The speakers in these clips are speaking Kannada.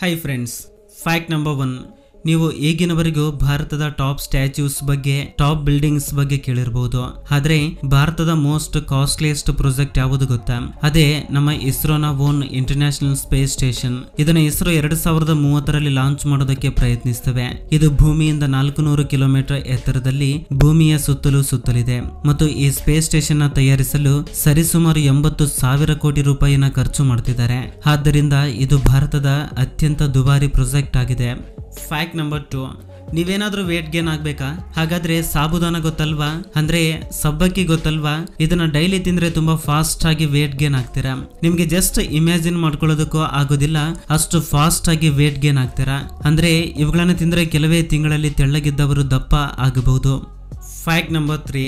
Hi friends, fact number 1 ನೀವು ಈಗಿನವರೆಗೂ ಭಾರತದ ಟಾಪ್ ಸ್ಟ್ಯಾಚ್ಯೂಸ್ ಬಗ್ಗೆ ಟಾಪ್ ಬಿಲ್ಡಿಂಗ್ಸ್ ಬಗ್ಗೆ ಕೇಳಿರಬಹುದು ಆದ್ರೆ ಭಾರತದ ಮೋಸ್ಟ್ ಕಾಸ್ಟ್ಲಿಯೆಸ್ಟ್ ಪ್ರೊಜೆಕ್ಟ್ ಯಾವುದು ಗೊತ್ತಾ ಅದೇ ನಮ್ಮ ಇಸ್ರೋನ ಓನ್ ಇಂಟರ್ನ್ಯಾಷನಲ್ ಸ್ಪೇಸ್ ಸ್ಟೇಷನ್ ಇದನ್ನ ಇಸ್ರೋ ಎರಡ್ ಸಾವಿರದ ಮೂವತ್ತರಲ್ಲಿ ಲಾಂಚ್ ಮಾಡೋದಕ್ಕೆ ಪ್ರಯತ್ನಿಸುತ್ತವೆ ಇದು ಭೂಮಿಯಿಂದ ನಾಲ್ಕು ನೂರು ಕಿಲೋಮೀಟರ್ ಎತ್ತರದಲ್ಲಿ ಭೂಮಿಯ ಸುತ್ತಲೂ ಸುತ್ತಲಿದೆ ಮತ್ತು ಈ ಸ್ಪೇಸ್ ಸ್ಟೇಷನ್ ತಯಾರಿಸಲು ಸರಿಸುಮಾರು ಎಂಬತ್ತು ಸಾವಿರ ಕೋಟಿ ರೂಪಾಯಿನ ಖರ್ಚು ಮಾಡುತ್ತಿದ್ದಾರೆ ಆದ್ದರಿಂದ ಇದು ಭಾರತದ ಅತ್ಯಂತ ದುಬಾರಿ ಪ್ರಾಜೆಕ್ಟ್ ಆಗಿದೆ ಫ್ಯಾಕ್ಟ್ ನಂಬರ್ ಟು ನೀವೇನಾದ್ರೂ ವೇಟ್ ಗೇನ್ ಆಗ್ಬೇಕಾ ಹಾಗಾದ್ರೆ ಸಾಬುದಾನ ಗೊತ್ತಲ್ವಾ ಅಂದ್ರೆ ಸಬ್ಬಕ್ಕಿ ಗೊತ್ತಲ್ವಾ ಇದನ್ನ ಡೈಲಿ ತಿಂದ್ರೆ ತುಂಬಾ ಫಾಸ್ಟ್ ಆಗಿ ವೇಟ್ ಗೇನ್ ಆಗ್ತೀರಾ ನಿಮ್ಗೆ ಜಸ್ಟ್ ಇಮ್ಯಾಜಿನ್ ಮಾಡ್ಕೊಳ್ಳೋದಕ್ಕೂ ಆಗೋದಿಲ್ಲ ಅಷ್ಟು ಫಾಸ್ಟ್ ಆಗಿ ವೇಟ್ ಗೇನ್ ಆಗ್ತೀರಾ ಅಂದ್ರೆ ಇವುಗಳನ್ನು ತಿಂದ್ರೆ ಕೆಲವೇ ತಿಂಗಳಲ್ಲಿ ತೆಳ್ಳಗಿದ್ದವರು ದಪ್ಪ ಆಗಬಹುದು ಫ್ಯಾಕ್ಟ್ ನಂಬರ್ ತ್ರೀ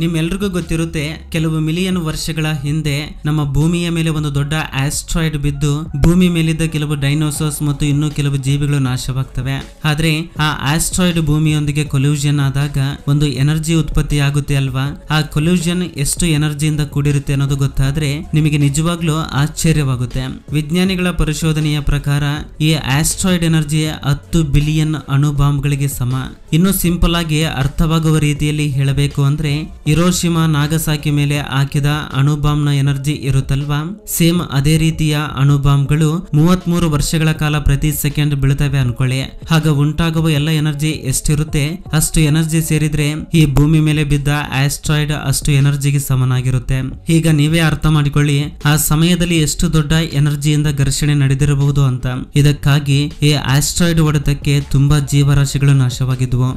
ನಿಮ್ಮೆಲ್ರಿಗೂ ಗೊತ್ತಿರುತ್ತೆ ಕೆಲವು ಮಿಲಿಯನ್ ವರ್ಷಗಳ ಹಿಂದೆ ನಮ್ಮ ಭೂಮಿಯ ಮೇಲೆ ಒಂದು ದೊಡ್ಡ ಆಸ್ಟ್ರಾಯ್ಡ್ ಬಿದ್ದು ಭೂಮಿ ಮೇಲಿದ್ದ ಕೆಲವು ಡೈನೋಸರ್ಸ್ ಮತ್ತು ಇನ್ನೂ ಕೆಲವು ಜೀವಿಗಳು ನಾಶವಾಗ್ತವೆ ಆದ್ರೆ ಆ ಆಸ್ಟ್ರಾಯ್ಡ್ ಭೂಮಿಯೊಂದಿಗೆ ಕೊಲ್ಯೂಷನ್ ಆದಾಗ ಒಂದು ಎನರ್ಜಿ ಉತ್ಪತ್ತಿ ಆಗುತ್ತೆ ಅಲ್ವಾ ಆ ಕೊಲ್ಯೂಷನ್ ಎಷ್ಟು ಎನರ್ಜಿಯಿಂದ ಕೂಡಿರುತ್ತೆ ಅನ್ನೋದು ಗೊತ್ತಾದ್ರೆ ನಿಮಗೆ ನಿಜವಾಗ್ಲೂ ಆಶ್ಚರ್ಯವಾಗುತ್ತೆ ವಿಜ್ಞಾನಿಗಳ ಪರಿಶೋಧನೆಯ ಪ್ರಕಾರ ಈ ಆಸ್ಟ್ರಾಯ್ಡ್ ಎನರ್ಜಿ ಹತ್ತು ಬಿಲಿಯನ್ ಅಣು ಬಾಂಬ್ಗಳಿಗೆ ಸಮ ಇನ್ನು ಸಿಂಪಲ್ ಆಗಿ ಅರ್ಥವಾಗುವ ರೀತಿಯಲ್ಲಿ ಹೇಳಬೇಕು ಅಂದ್ರೆ ಇರೋಶಿಮಾ ನಾಗಸಾಕಿ ಮೇಲೆ ಹಾಕಿದ ಅಣುಬಾಂಬ್ನ ಎನರ್ಜಿ ಇರುತ್ತಲ್ವಾ ಸೇಮ್ ಅದೇ ರೀತಿಯ ಅಣುಬಾಂಬ್ಗಳು ಮೂವತ್ಮೂರು ವರ್ಷಗಳ ಕಾಲ ಪ್ರತಿ ಸೆಕೆಂಡ್ ಬೀಳ್ತವೆ ಅನ್ಕೊಳ್ಳಿ ಹಾಗ ಉಂಟಾಗುವ ಎಲ್ಲ ಎನರ್ಜಿ ಎಷ್ಟಿರುತ್ತೆ ಅಷ್ಟು ಎನರ್ಜಿ ಸೇರಿದ್ರೆ ಈ ಭೂಮಿ ಮೇಲೆ ಬಿದ್ದ ಆಸ್ಟ್ರಾಯ್ಡ್ ಅಷ್ಟು ಎನರ್ಜಿಗೆ ಸಮನಾಗಿರುತ್ತೆ ಈಗ ನೀವೇ ಅರ್ಥ ಮಾಡಿಕೊಳ್ಳಿ ಆ ಸಮಯದಲ್ಲಿ ಎಷ್ಟು ದೊಡ್ಡ ಎನರ್ಜಿಯಿಂದ ಘರ್ಷಣೆ ನಡೆದಿರಬಹುದು ಅಂತ ಇದಕ್ಕಾಗಿ ಈ ಆಸ್ಟ್ರಾಯ್ಡ್ ಹೊಡೆತಕ್ಕೆ ತುಂಬಾ ಜೀವರಾಶಿಗಳು ನಾಶವಾಗಿದ್ವು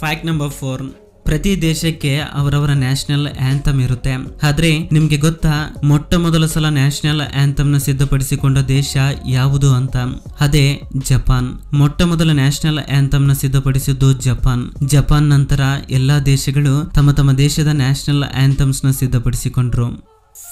ಫ್ಯಾಕ್ಟ್ ನಂಬರ್ ಫೋರ್ ಪ್ರತಿ ದೇಶಕ್ಕೆ ಅವರವರ ನ್ಯಾಷನಲ್ ಆಂಥಮ್ ಇರುತ್ತೆ ಆದ್ರೆ ನಿಮ್ಗೆ ಗೊತ್ತಾ ಮೊಟ್ಟ ಮೊದಲ ಸಲ ನ್ಯಾಷನಲ್ ಆಂಥಮ್ ನ ಸಿದ್ಧಪಡಿಸಿಕೊಂಡ ದೇಶ ಯಾವುದು ಅಂತ ಅದೇ ಜಪಾನ್ ಮೊಟ್ಟ ಮೊದಲ ನ್ಯಾಷನಲ್ ಆಂಥಮ್ ನ ಸಿದ್ಧಪಡಿಸಿದ್ದು ಜಪಾನ್ ಜಪಾನ್ ನಂತರ ಎಲ್ಲಾ ದೇಶಗಳು ತಮ್ಮ ತಮ್ಮ ದೇಶದ ನ್ಯಾಷನಲ್ ಆಂಥಮ್ಸ್ ನ ಸಿದ್ಧಪಡಿಸಿಕೊಂಡ್ರು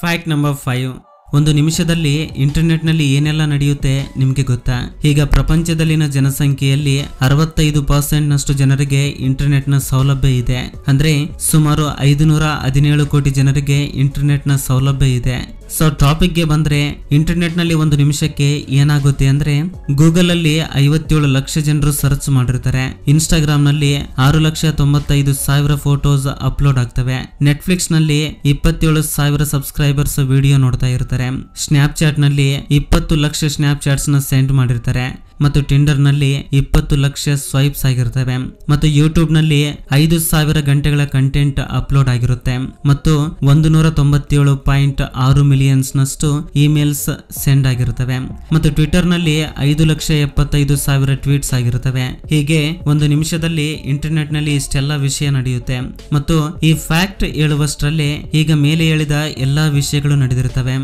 ಫ್ಯಾಕ್ಟ್ ನಂಬರ್ ಫೈವ್ ಒಂದು ನಿಮಿಷದಲ್ಲಿ ಇಂಟರ್ನೆಟ್ನಲ್ಲಿ ಏನೆಲ್ಲ ನಡೆಯುತ್ತೆ ನಿಮಗೆ ಗೊತ್ತಾ ಈಗ ಪ್ರಪಂಚದಲ್ಲಿನ ಜನಸಂಖ್ಯೆಯಲ್ಲಿ ಅರವತ್ತೈದು ಪರ್ಸೆಂಟ್ ನಷ್ಟು ಜನರಿಗೆ ಇಂಟರ್ನೆಟ್ ನ ಸೌಲಭ್ಯ ಇದೆ ಅಂದ್ರೆ ಸುಮಾರು ಐದುನೂರ ಹದಿನೇಳು ಕೋಟಿ ಜನರಿಗೆ ಇಂಟರ್ನೆಟ್ ನ ಸೌಲಭ್ಯ ಇದೆ ಸೊ ಟಾಪಿಕ್ಗೆ ಬಂದರೆ ಇಂಟರ್ನೆಟ್ನಲ್ಲಿ ಒಂದು ನಿಮಿಷಕ್ಕೆ ಏನಾಗುತ್ತೆ ಅಂದರೆ ಗೂಗಲಲ್ಲಿ ಐವತ್ತೇಳು ಲಕ್ಷ ಜನರು ಸರ್ಚ್ ಮಾಡಿರ್ತಾರೆ ಇನ್ಸ್ಟಾಗ್ರಾಮ್ನಲ್ಲಿ ಆರು ಲಕ್ಷ ತೊಂಬತ್ತೈದು ಸಾವಿರ ಫೋಟೋಸ್ ಅಪ್ಲೋಡ್ ಆಗ್ತವೆ ನೆಟ್ಫ್ಲಿಕ್ಸ್ನಲ್ಲಿ ಇಪ್ಪತ್ತೇಳು ಸಾವಿರ ಸಬ್ಸ್ಕ್ರೈಬರ್ಸ್ ವಿಡಿಯೋ ನೋಡ್ತಾ ಇರ್ತಾರೆ ಮಾಡಿರ್ತಾರೆ ಸ್ನ್ಯಾಪ್ಚಾಟ್ ಚಾಟ್ ನಲ್ಲಿ ಇಪ್ಪತ್ತು ಲಕ್ಷ ಸ್ನ್ಯಾಪ್ಚಾಟ್ಸ್ ಚಾಟ್ಸ್ ನ ಸೆಂಡ್ ಮಾಡಿರ್ತಾರೆ ಮತ್ತು ಟಿಂಡರ್ ನಲ್ಲಿ ಇಪ್ಪತ್ತು ಲಕ್ಷ ಸ್ವೈಪ್ಸ್ ಆಗಿರ್ತವೆ ಮತ್ತು ಯೂಟ್ಯೂಬ್ ನಲ್ಲಿ ಐದು ಸಾವಿರ ಗಂಟೆಗಳ ಕಂಟೆಂಟ್ ಅಪ್ಲೋಡ್ ಆಗಿರುತ್ತೆ ಮತ್ತು ಒಂದು ನೂರ ತೊಂಬತ್ತೇಳು ಪಾಯಿಂಟ್ ಆರು ಮಿಲಿಯನ್ಸ್ ನಷ್ಟು ಇಮೇಲ್ಸ್ ಸೆಂಡ್ ಆಗಿರುತ್ತವೆ ಮತ್ತು ಟ್ವಿಟರ್ ನಲ್ಲಿ ಐದು ಲಕ್ಷ ಎಪ್ಪತ್ತೈದು ಸಾವಿರ ಟ್ವೀಟ್ಸ್ ಆಗಿರುತ್ತವೆ ಹೀಗೆ ಒಂದು ನಿಮಿಷದಲ್ಲಿ ಇಂಟರ್ನೆಟ್ ನಲ್ಲಿ ಇಷ್ಟೆಲ್ಲ ವಿಷಯ ನಡೆಯುತ್ತೆ ಮತ್ತು ಈ ಫ್ಯಾಕ್ಟ್ ಹೇಳುವಷ್ಟರಲ್ಲಿ ಈಗ ಮೇಲೆ ಹೇಳಿದ ಎಲ್ಲಾ ವಿಷಯಗಳು ನಡೆದಿರುತ್ತವೆ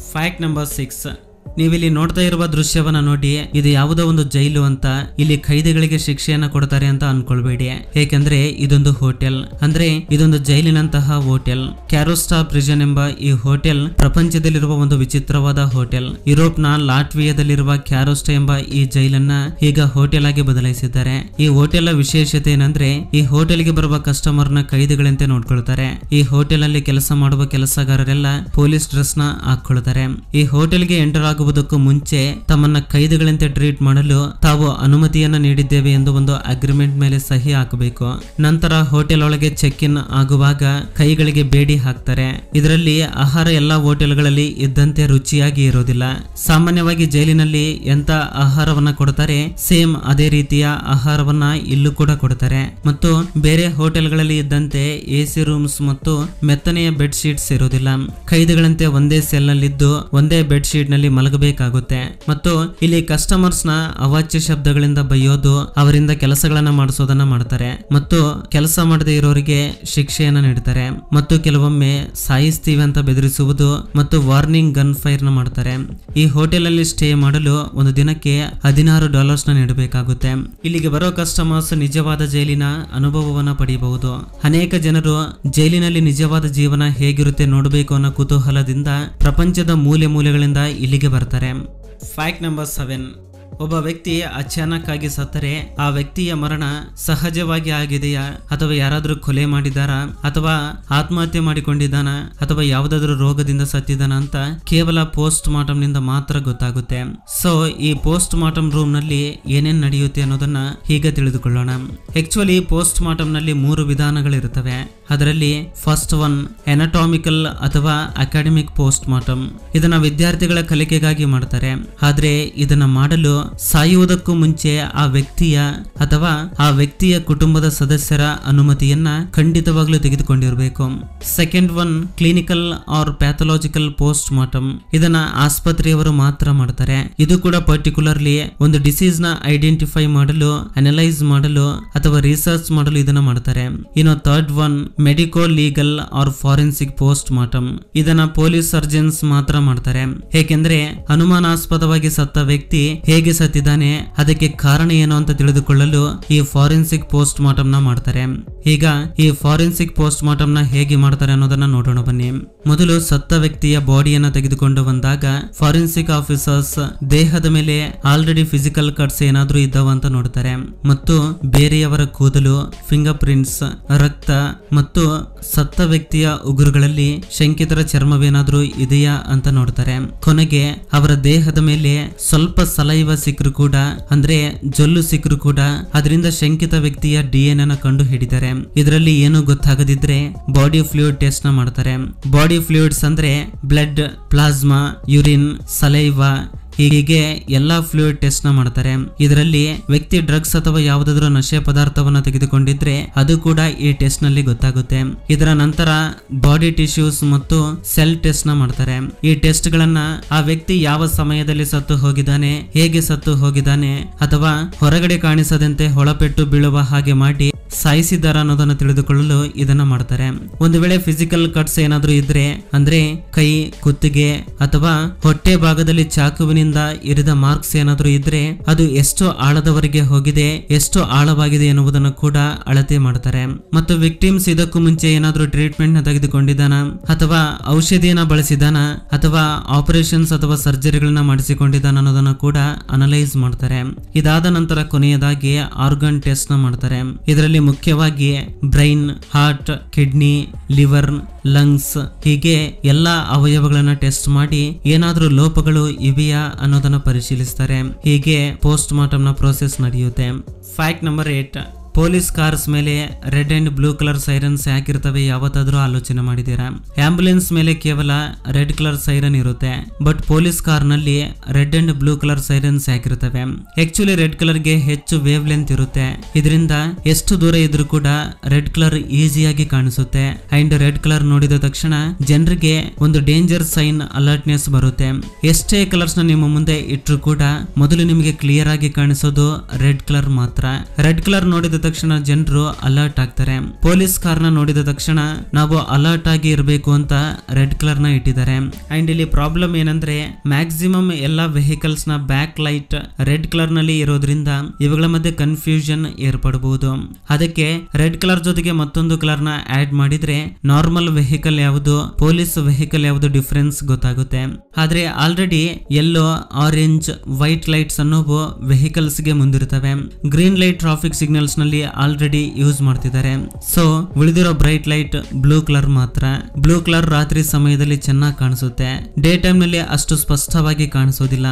Fact number 6 ನೀವಿಲ್ಲಿ ನೋಡ್ತಾ ಇರುವ ದೃಶ್ಯವನ್ನ ನೋಡಿ ಇದು ಯಾವುದೋ ಒಂದು ಜೈಲು ಅಂತ ಇಲ್ಲಿ ಖೈದಿಗಳಿಗೆ ಶಿಕ್ಷೆಯನ್ನ ಕೊಡ್ತಾರೆ ಅಂತ ಅನ್ಕೊಳ್ಬೇಡಿ ಏಕೆಂದ್ರೆ ಇದೊಂದು ಹೋಟೆಲ್ ಅಂದ್ರೆ ಇದೊಂದು ಜೈಲಿನಂತಹ ಹೋಟೆಲ್ ಕ್ಯಾರೋಸ್ಟಾ ಪ್ರಿಜನ್ ಎಂಬ ಈ ಹೋಟೆಲ್ ಪ್ರಪಂಚದಲ್ಲಿರುವ ಒಂದು ವಿಚಿತ್ರವಾದ ಹೋಟೆಲ್ ಯುರೋಪ್ ನ ಲಾಟ್ವಿಯಾದಲ್ಲಿರುವ ಕ್ಯಾರೋಸ್ಟಾ ಎಂಬ ಈ ಜೈಲನ್ನ ಈಗ ಹೋಟೆಲ್ ಆಗಿ ಬದಲಾಯಿಸಿದ್ದಾರೆ ಈ ಹೋಟೆಲ್ ನ ವಿಶೇಷತೆ ಏನಂದ್ರೆ ಈ ಹೋಟೆಲ್ ಗೆ ಬರುವ ಕಸ್ಟಮರ್ ನ ಖೈದಿಗಳಂತೆ ನೋಡ್ಕೊಳ್ತಾರೆ ಈ ಹೋಟೆಲ್ ಅಲ್ಲಿ ಕೆಲಸ ಮಾಡುವ ಕೆಲಸಗಾರರೆಲ್ಲ ಪೊಲೀಸ್ ಡ್ರೆಸ್ ನ ಹಾಕೊಳ್ತಾರೆ ಈ ಹೋಟೆಲ್ ಗೆ ಎಂಟರ್ ಮುಂಚೆ ತಮ್ಮನ್ನ ಕೈದಿಗಳಂತೆ ಟ್ರೀಟ್ ಮಾಡಲು ತಾವು ಅನುಮತಿಯನ್ನ ನೀಡಿದ್ದೇವೆ ಎಂದು ಒಂದು ಅಗ್ರಿಮೆಂಟ್ ಮೇಲೆ ಸಹಿ ಹಾಕಬೇಕು ನಂತರ ಹೋಟೆಲ್ ಒಳಗೆ ಚೆಕ್ ಇನ್ ಆಗುವಾಗ ಕೈಗಳಿಗೆ ಬೇಡಿ ಹಾಕ್ತಾರೆ ಇದರಲ್ಲಿ ಆಹಾರ ಎಲ್ಲಾ ಹೋಟೆಲ್ಗಳಲ್ಲಿ ಇದ್ದಂತೆ ರುಚಿಯಾಗಿ ಇರೋದಿಲ್ಲ ಸಾಮಾನ್ಯವಾಗಿ ಜೈಲಿನಲ್ಲಿ ಎಂತ ಆಹಾರವನ್ನ ಕೊಡ್ತಾರೆ ಸೇಮ್ ಅದೇ ರೀತಿಯ ಆಹಾರವನ್ನ ಇಲ್ಲೂ ಕೂಡ ಕೊಡ್ತಾರೆ ಮತ್ತು ಬೇರೆ ಹೋಟೆಲ್ಗಳಲ್ಲಿ ಇದ್ದಂತೆ ಎಸಿ ರೂಮ್ಸ್ ಮತ್ತು ಮೆತ್ತನೆಯ ಬೆಡ್ಶೀಟ್ಸ್ ಶೀಟ್ಸ್ ಇರೋದಿಲ್ಲ ಕೈದಿಗಳಂತೆ ಒಂದೇ ಸೆಲ್ ಇದ್ದು ಒಂದೇ ಬೆಡ್ ನಲ್ಲಿ ಮಲಗಬೇಕಾಗುತ್ತೆ ಮತ್ತು ಇಲ್ಲಿ ಕಸ್ಟಮರ್ಸ್ ನ ಅವಾಚ್ಯ ಶಬ್ದಗಳಿಂದ ಬೈಯೋದು ಅವರಿಂದ ಕೆಲಸಗಳನ್ನ ಮಾಡಿಸೋದನ್ನ ಮಾಡ್ತಾರೆ ಮತ್ತು ಕೆಲಸ ಮಾಡದೇ ಇರೋರಿಗೆ ಶಿಕ್ಷೆಯನ್ನ ನೀಡ್ತಾರೆ ಮತ್ತು ಕೆಲವೊಮ್ಮೆ ಸಾಯಿಸ್ತೀವಿ ಅಂತ ಬೆದರಿಸುವುದು ಮತ್ತು ವಾರ್ನಿಂಗ್ ಗನ್ ಫೈರ್ ನ ಮಾಡ್ತಾರೆ ಈ ಹೋಟೆಲ್ ಅಲ್ಲಿ ಸ್ಟೇ ಮಾಡಲು ಒಂದು ದಿನಕ್ಕೆ ಹದಿನಾರು ಡಾಲರ್ಸ್ ನ ನೀಡಬೇಕಾಗುತ್ತೆ ಇಲ್ಲಿಗೆ ಬರೋ ಕಸ್ಟಮರ್ಸ್ ನಿಜವಾದ ಜೈಲಿನ ಅನುಭವವನ್ನ ಪಡೆಯಬಹುದು ಅನೇಕ ಜನರು ಜೈಲಿನಲ್ಲಿ ನಿಜವಾದ ಜೀವನ ಹೇಗಿರುತ್ತೆ ನೋಡಬೇಕು ಅನ್ನೋ ಕುತೂಹಲದಿಂದ ಪ್ರಪಂಚದ ಮೂಲೆ ಮೂಲೆಗಳಿಂದ ಇಲ್ಲಿಗೆ ಬರ್ತಾರೆ ಫ್ಯಾಕ್ಟ್ ನಂಬರ್ ಸೆವೆನ್ ಒಬ್ಬ ವ್ಯಕ್ತಿ ಅಚಾನಕ್ ಆಗಿ ಸತ್ತರೆ ಆ ವ್ಯಕ್ತಿಯ ಮರಣ ಸಹಜವಾಗಿ ಆಗಿದೆಯಾ ಅಥವಾ ಯಾರಾದರೂ ಕೊಲೆ ಮಾಡಿದಾರಾ ಅಥವಾ ಆತ್ಮಹತ್ಯೆ ಮಾಡಿಕೊಂಡಿದ್ದಾನ ಅಥವಾ ಯಾವುದಾದ್ರೂ ರೋಗದಿಂದ ಸತ್ತಿದಾನ ಅಂತ ಕೇವಲ ಪೋಸ್ಟ್ ಮಾರ್ಟಮ್ ನಿಂದ ಮಾತ್ರ ಗೊತ್ತಾಗುತ್ತೆ ಸೊ ಈ ಪೋಸ್ಟ್ ಮಾರ್ಟಮ್ ರೂಮ್ ನಲ್ಲಿ ಏನೇನ್ ನಡೆಯುತ್ತೆ ಅನ್ನೋದನ್ನ ಈಗ ತಿಳಿದುಕೊಳ್ಳೋಣ ಆಕ್ಚುಲಿ ಪೋಸ್ಟ್ ಮಾರ್ಟಮ್ ನಲ್ಲಿ ಮೂರು ವಿಧಾನಗಳಿರುತ್ತವೆ ಅದರಲ್ಲಿ ಫಸ್ಟ್ ಒನ್ ಎನಟಾಮಿಕಲ್ ಅಥವಾ ಅಕಾಡೆಮಿಕ್ ಪೋಸ್ಟ್ ಮಾರ್ಟಮ್ ಇದನ್ನ ವಿದ್ಯಾರ್ಥಿಗಳ ಕಲಿಕೆಗಾಗಿ ಮಾಡ್ತಾರೆ ಆದ್ರೆ ಇದನ್ನ ಮಾಡಲು ಸಾಯುವುದಕ್ಕೂ ಮುಂಚೆ ಆ ವ್ಯಕ್ತಿಯ ಅಥವಾ ಆ ವ್ಯಕ್ತಿಯ ಕುಟುಂಬದ ಸದಸ್ಯರ ಅನುಮತಿಯನ್ನ ಖಂಡಿತವಾಗ್ಲೂ ತೆಗೆದುಕೊಂಡಿರಬೇಕು second one clinical or pathological post mortem ಇದನ್ನ ಆಸ್ಪತ್ರೆಯವರು ಮಾತ್ರ ಮಾಡ್ತಾರೆ ಇದು ಕೂಡ ಪರ್ಟಿಕ್ಯುಲರ್ಲಿ ಒಂದು ಡಿಸೀಸ್ ನ ಐಡೆಂಟಿಫೈ ಮಾಡಲು ಅನಲೈಸ್ ಮಾಡಲು ಅಥವಾ ರಿಸರ್ಚ್ ಮಾಡಲು ಇದನ್ನ ಮಾಡ್ತಾರೆ ಇನ್ನು third one medico legal or forensic post mortem ಇದನ್ನ ಪೊಲೀಸ್ ಸರ್ಜನ್ಸ್ ಮಾತ್ರ ಮಾಡ್ತಾರೆ ಏಕೆಂದ್ರೆ ಅನುಮಾನಾಸ್ಪದವಾಗಿ ಸತ್ತ ವ್ಯಕ್ತಿ ಹೇಗೆ ಹೇಗೆ ಸತ್ತಿದ್ದಾನೆ ಅದಕ್ಕೆ ಕಾರಣ ಏನು ಅಂತ ತಿಳಿದುಕೊಳ್ಳಲು ಈ ಫಾರೆನ್ಸಿಕ್ ಪೋಸ್ಟ್ ಮಾರ್ಟಮ್ ನ ಮಾಡ್ತಾರೆ ಈಗ ಈ ಫಾರೆನ್ಸಿಕ್ ಪೋಸ್ಟ್ ಮಾರ್ಟಮ್ ನ ಹೇಗೆ ಮಾಡ್ತಾರೆ ಅನ್ನೋದನ್ನ ನೋಡೋಣ ಬನ್ನಿ ಮೊದಲು ಸತ್ತ ವ್ಯಕ್ತಿಯ ಬಾಡಿಯನ್ನ ತೆಗೆದುಕೊಂಡು ಬಂದಾಗ ಫಾರೆನ್ಸಿಕ್ ಆಫೀಸರ್ಸ್ ದೇಹದ ಮೇಲೆ ಆಲ್ರೆಡಿ ಫಿಸಿಕಲ್ ಕಟ್ಸ್ ಏನಾದ್ರೂ ಅಂತ ನೋಡ್ತಾರೆ ಮತ್ತು ಬೇರೆಯವರ ಕೂದಲು ಫಿಂಗರ್ ಪ್ರಿಂಟ್ಸ್ ರಕ್ತ ಮತ್ತು ಸತ್ತ ವ್ಯಕ್ತಿಯ ಉಗುರುಗಳಲ್ಲಿ ಶಂಕಿತರ ಚರ್ಮವೇನಾದ್ರೂ ಇದೆಯಾ ಅಂತ ನೋಡ್ತಾರೆ ಕೊನೆಗೆ ಅವರ ದೇಹದ ಮೇಲೆ ಸ್ವಲ್ಪ ಸಲೈವ ಸಿಕ್ಕರು ಕೂಡ ಅಂದ್ರೆ ಜೊಲ್ಲು ಸಿಕ್ಕರು ಕೂಡ ಅದರಿಂದ ಶಂಕಿತ ವ್ಯಕ್ತಿಯ ಡಿಎನ್ ಅನ್ನು ಕಂಡು ಹಿಡಿದರೆ ಇದರಲ್ಲಿ ಏನು ಗೊತ್ತಾಗದಿದ್ರೆ ಬಾಡಿ ಫ್ಲೂಯಿಡ್ ಟೆಸ್ಟ್ ನ ಮಾಡ್ತಾರೆ ಬಾಡಿ ಫ್ಲೂಯಿಡ್ಸ್ ಅಂದ್ರೆ ಬ್ಲಡ್ ಪ್ಲಾಸ್ಮಾ ಯುರಿನ್ ಸಲೈವಾ ಹೀಗೆ ಎಲ್ಲಾ ಫ್ಲೂಯಿಡ್ ಟೆಸ್ಟ್ ನ ಮಾಡ್ತಾರೆ ಇದರಲ್ಲಿ ವ್ಯಕ್ತಿ ಡ್ರಗ್ಸ್ ಅಥವಾ ಯಾವ್ದಾದ್ರು ನಶೆ ಪದಾರ್ಥವನ್ನು ತೆಗೆದುಕೊಂಡಿದ್ರೆ ಅದು ಕೂಡ ಈ ಟೆಸ್ಟ್ ನಲ್ಲಿ ಗೊತ್ತಾಗುತ್ತೆ ಇದರ ನಂತರ ಬಾಡಿ ಟಿಶ್ಯೂಸ್ ಮತ್ತು ಸೆಲ್ ಟೆಸ್ಟ್ ನ ಮಾಡ್ತಾರೆ ಈ ಟೆಸ್ಟ್ ಗಳನ್ನ ಆ ವ್ಯಕ್ತಿ ಯಾವ ಸಮಯದಲ್ಲಿ ಸತ್ತು ಹೋಗಿದ್ದಾನೆ ಹೇಗೆ ಸತ್ತು ಹೋಗಿದ್ದಾನೆ ಅಥವಾ ಹೊರಗಡೆ ಕಾಣಿಸದಂತೆ ಹೊಳಪೆಟ್ಟು ಬೀಳುವ ಹಾಗೆ ಮಾಡಿ ಸಾಯಿಸಿದಾರ ಅನ್ನೋದನ್ನ ತಿಳಿದುಕೊಳ್ಳಲು ಇದನ್ನ ಮಾಡ್ತಾರೆ ಒಂದು ವೇಳೆ ಫಿಸಿಕಲ್ ಕಟ್ಸ್ ಏನಾದರೂ ಇದ್ರೆ ಅಂದ್ರೆ ಕೈ ಕುತ್ತಿಗೆ ಅಥವಾ ಹೊಟ್ಟೆ ಭಾಗದಲ್ಲಿ ಚಾಕುವಿನಿಂದ ಇರಿದ ಮಾರ್ಕ್ಸ್ ಏನಾದರೂ ಇದ್ರೆ ಅದು ಎಷ್ಟು ಆಳದವರೆಗೆ ಹೋಗಿದೆ ಎಷ್ಟು ಆಳವಾಗಿದೆ ಎನ್ನುವುದನ್ನು ಕೂಡ ಅಳತೆ ಮಾಡ್ತಾರೆ ಮತ್ತು ವಿಕ್ಟಿಮ್ಸ್ ಇದಕ್ಕೂ ಮುಂಚೆ ಏನಾದರೂ ಟ್ರೀಟ್ಮೆಂಟ್ ನ ತೆಗೆದುಕೊಂಡಿದ್ದಾನ ಅಥವಾ ಔಷಧಿಯನ್ನ ಬಳಸಿದಾನ ಅಥವಾ ಆಪರೇಷನ್ಸ್ ಅಥವಾ ಸರ್ಜರಿಗಳನ್ನ ಮಾಡಿಸಿಕೊಂಡಿದ್ದಾನ ಅನ್ನೋದನ್ನ ಕೂಡ ಅನಲೈಸ್ ಮಾಡ್ತಾರೆ ಇದಾದ ನಂತರ ಕೊನೆಯದಾಗಿ ಆರ್ಗನ್ ಟೆಸ್ಟ್ ನ ಮಾಡ್ತಾರೆ ಇದರಲ್ಲಿ ಮುಖ್ಯವಾಗಿ brain heart kidney liver lungs ಹೀಗೆ ಎಲ್ಲಾ ಅವಯವಗಳನ್ನ ಟೆಸ್ಟ್ ಮಾಡಿ ಏನಾದ್ರೂ ಲೋಪಗಳು ಇವೆಯಾ ಅನ್ನೋದನ್ನ ಪರಿಶೀಲಿಸ್ತಾರೆ ಹೀಗೆ ಪೋಸ್ಟ್ ಮಾರ್ಟಮ್ ನ ಪ್ರೋಸೆಸ್ ನಡೆಯುತ್ತೆ fact number eight police cars ಮೇಲೆ red and blue colour sirens ಯಾಕಿರ್ತವೆ ಯಾವತ್ತಾದ್ರೂ ಆಲೋಚನೆ ಮಾಡಿದ್ದೀರಾ ಆಂಬುಲೆನ್ಸ್ ಮೇಲೆ ಕೇವಲ ರೆಡ್ ಕಲರ್ ಸೈರನ್ ಇರುತ್ತೆ ಬಟ್ ಪೊಲೀಸ್ ಕಾರ್ ನಲ್ಲಿ red and blue colour sirens ಯಾಕಿರ್ತವೆ ಆಕ್ಚುಲಿ ರೆಡ್ ಕಲರ್ ಗೆ ಹೆಚ್ಚು ವೇವ್ ಲೆಂತ್ ಇರುತ್ತೆ ಇದರಿಂದ ಎಷ್ಟು ದೂರ ಇದ್ರು ಕೂಡ ರೆಡ್ ಕಲರ್ ಈಸಿಯಾಗಿ ಕಾಣಿಸುತ್ತೆ ಅಂಡ್ ರೆಡ್ ಕಲರ್ ನೋಡಿದ ತಕ್ಷಣ ಜನರಿಗೆ ಒಂದು ಡೇಂಜರ್ ಸೈನ್ ಅಲರ್ಟ್ನೆಸ್ ಬರುತ್ತೆ ಎಷ್ಟೇ ಕಲರ್ಸ್ ನ ನಿಮ್ಮ ಮುಂದೆ ಇಟ್ಟರು ಕೂಡ ಮೊದಲು ನಿಮಗೆ ಕ್ಲಿಯರ್ ಆಗಿ ಕಾಣಿಸೋದು ರೆಡ್ ಕಲರ್ ಮಾತ್ರ ರೆಡ್ ಕಲರ್ ನೋಡಿದ ತಕ್ಷಣ ಜನರು ಅಲರ್ಟ್ ಆಗ್ತಾರೆ ಪೊಲೀಸ್ ಕಾರ್ ನೋಡಿದ ತಕ್ಷಣ ನಾವು ಅಲರ್ಟ್ ಆಗಿ ಇರಬೇಕು ಅಂತ ರೆಡ್ ಕಲರ್ ನ ಇಟ್ಟಿದ್ದಾರೆ ಅಂಡ್ ಇಲ್ಲಿ ಪ್ರಾಬ್ಲಮ್ ಏನಂದ್ರೆ ಮ್ಯಾಕ್ಸಿಮಮ್ ಎಲ್ಲಾ ವೆಹಿಕಲ್ಸ್ ನ ಬ್ಯಾಕ್ ಲೈಟ್ ರೆಡ್ ಕಲರ್ ನಲ್ಲಿ ಇರೋದ್ರಿಂದ ಇವುಗಳ ಮಧ್ಯೆ ಕನ್ಫ್ಯೂಷನ್ ಏರ್ಪಡಬಹುದು ಅದಕ್ಕೆ ರೆಡ್ ಕಲರ್ ಜೊತೆಗೆ ಮತ್ತೊಂದು ಕಲರ್ ನ ಆಡ್ ಮಾಡಿದ್ರೆ ನಾರ್ಮಲ್ ವೆಹಿಕಲ್ ಯಾವುದು ಪೊಲೀಸ್ ವೆಹಿಕಲ್ ಯಾವುದು ಡಿಫರೆನ್ಸ್ ಗೊತ್ತಾಗುತ್ತೆ ಆದ್ರೆ already yellow orange white lights ಅನ್ನೋವು ವೆಹಿಕಲ್ಸ್ ಗೆ ಮುಂದಿರ್ತವೆ ಗ್ರೀನ್ ಲೈಟ್ ಟ್ರಾಫಿಕ್ ಸಿಗ್ನಲ್ಸ್ ನಲ್ಲಿ ಅಲ್ಲಿ ಆಲ್ರೆಡಿ ಯೂಸ್ ಮಾಡ್ತಿದ್ದಾರೆ ಸೊ ಉಳಿದಿರೋ ಬ್ರೈಟ್ ಲೈಟ್ ಬ್ಲೂ ಕಲರ್ ಮಾತ್ರ ಬ್ಲೂ ಕಲರ್ ರಾತ್ರಿ ಸಮಯದಲ್ಲಿ ಚೆನ್ನಾಗಿ ಕಾಣಿಸುತ್ತೆ ಡೇ ಟೈಮ್ ನಲ್ಲಿ ಅಷ್ಟು ಸ್ಪಷ್ಟವಾಗಿ ಕಾಣಿಸೋದಿಲ್ಲ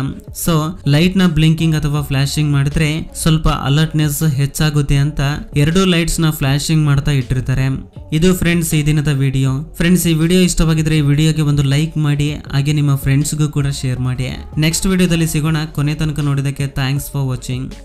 ಸೊ ಲೈಟ್ ನ ಬ್ಲಿಂಕಿಂಗ್ ಅಥವಾ ಫ್ಲಾಶಿಂಗ್ ಮಾಡಿದ್ರೆ ಸ್ವಲ್ಪ ಅಲರ್ಟ್ನೆಸ್ ಹೆಚ್ಚಾಗುತ್ತೆ ಅಂತ ಎರಡು ಲೈಟ್ಸ್ ನ ಫ್ಲಾಶಿಂಗ್ ಮಾಡ್ತಾ ಇಟ್ಟಿರ್ತಾರೆ ಇದು ಫ್ರೆಂಡ್ಸ್ ಈ ದಿನದ ವಿಡಿಯೋ ಫ್ರೆಂಡ್ಸ್ ಈ ವಿಡಿಯೋ ಇಷ್ಟವಾಗಿದ್ರೆ ಈ ವಿಡಿಯೋಗೆ ಒಂದು ಲೈಕ್ ಮಾಡಿ ಹಾಗೆ ನಿಮ್ಮ ಫ್ರೆಂಡ್ಸ್ಗೂ ಕೂಡ ಶೇರ್ ಮಾಡಿ ನೆಕ್ಸ್ಟ್ ವಿಡಿಯೋದಲ್ಲಿ ಸಿಗೋಣ ಕೊನೆ ತನಕ ನೋಡಿದಕ್ಕೆ ಥ್ಯಾಂಕ್ಸ್ ಫಾರ್ ವಾಚಿಂಗ್